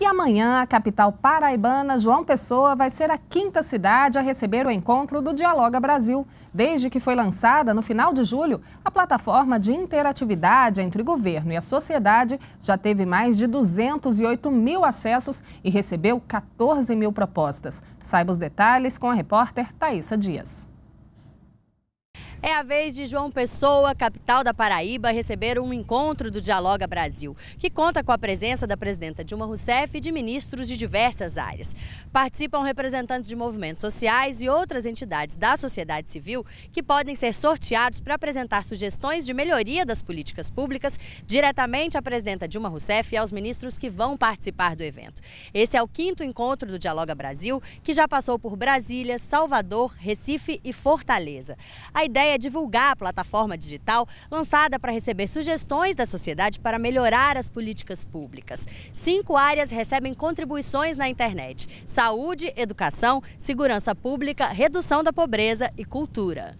E amanhã, a capital paraibana, João Pessoa, vai ser a quinta cidade a receber o encontro do Dialoga Brasil, desde que foi lançada, no final de julho, a plataforma de interatividade entre governo e a sociedade já teve mais de 208 mil acessos e recebeu 14 mil propostas. Saiba os detalhes com a repórter Thaisa Dias. É a vez de João Pessoa, capital da Paraíba, receber um encontro do Dialoga Brasil, que conta com a presença da presidenta Dilma Rousseff e de ministros de diversas áreas. Participam representantes de movimentos sociais e outras entidades da sociedade civil que podem ser sorteados para apresentar sugestões de melhoria das políticas públicas diretamente à presidenta Dilma Rousseff e aos ministros que vão participar do evento. Esse é o quinto encontro do Dialoga Brasil, que já passou por Brasília, Salvador, Recife e Fortaleza. A ideia é divulgar a plataforma digital lançada para receber sugestões da sociedade para melhorar as políticas públicas. Cinco áreas recebem contribuições na internet: saúde, educação, segurança pública, redução da pobreza e cultura.